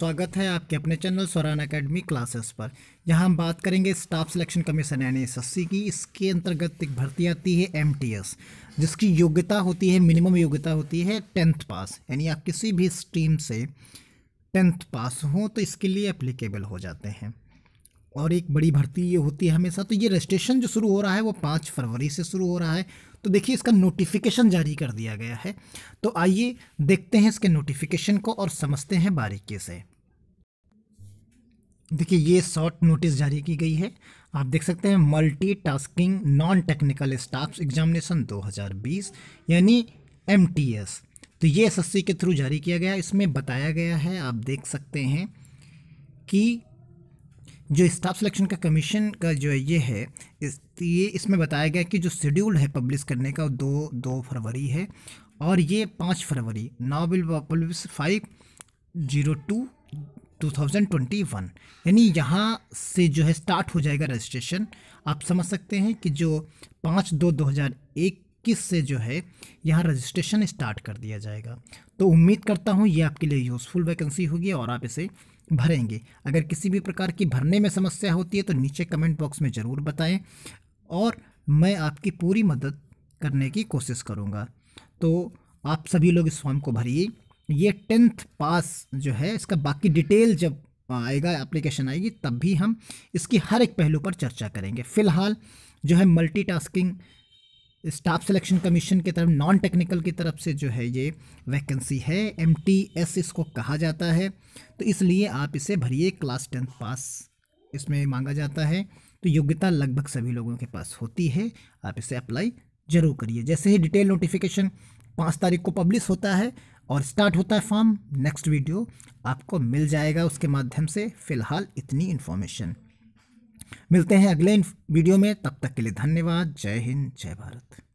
स्वागत है आपके अपने चैनल स्वरान एकेडमी क्लासेस पर यहाँ हम बात करेंगे स्टाफ सिलेक्शन कमीशन यानी एस की इसके अंतर्गत एक भर्ती आती है एम जिसकी योग्यता होती है मिनिमम योग्यता होती है टेंथ पास यानी आप किसी भी स्ट्रीम से टेंथ पास हो तो इसके लिए अप्लीकेबल हो जाते हैं और एक बड़ी भर्ती ये होती है हमेशा तो ये रजिस्ट्रेशन जो शुरू हो रहा है वो पाँच फरवरी से शुरू हो रहा है तो देखिए इसका नोटिफिकेशन जारी कर दिया गया है तो आइए देखते हैं इसके नोटिफिकेशन को और समझते हैं बारीकी से देखिए ये शॉर्ट नोटिस जारी की गई है आप देख सकते हैं multi tasking non technical staff examination 2020 यानी एम तो ये एस के थ्रू जारी किया गया इसमें बताया गया है आप देख सकते हैं कि जो स्टाफ सिलेक्शन का कमीशन का जो ये है इस ये इसमें बताया गया कि जो शेड्यूल है पब्लिश करने का दो दो फरवरी है और ये पाँच फरवरी now will publish five zero two two thousand twenty one यानी यहाँ से जो है स्टार्ट हो जाएगा रजिस्ट्रेशन आप समझ सकते हैं कि जो पाँच दो दो हज़ार एक इक्कीस से जो है यहाँ रजिस्ट्रेशन स्टार्ट कर दिया जाएगा तो उम्मीद करता हूँ ये आपके लिए यूज़फुल वैकेंसी होगी और आप इसे भरेंगे अगर किसी भी प्रकार की भरने में समस्या होती है तो नीचे कमेंट बॉक्स में ज़रूर बताएं और मैं आपकी पूरी मदद करने की कोशिश करूँगा तो आप सभी लोग इस फॉर्म को भरिए ये टेंथ पास जो है इसका बाकी डिटेल जब आएगा एप्लीकेशन आएगी तब भी हम इसकी हर एक पहलू पर चर्चा करेंगे फ़िलहाल जो है मल्टीटास्किंग स्टाफ सिलेक्शन कमीशन की तरफ नॉन टेक्निकल की तरफ से जो है ये वैकेंसी है एम इसको कहा जाता है तो इसलिए आप इसे भरिए क्लास टेंथ पास इसमें मांगा जाता है तो योग्यता लगभग सभी लोगों के पास होती है आप इसे अप्लाई जरूर करिए जैसे ही डिटेल नोटिफिकेशन पाँच तारीख को पब्लिश होता है और स्टार्ट होता है फॉर्म नेक्स्ट वीडियो आपको मिल जाएगा उसके माध्यम से फ़िलहाल इतनी इन्फॉर्मेशन मिलते हैं अगले वीडियो में तब तक के लिए धन्यवाद जय हिंद जय भारत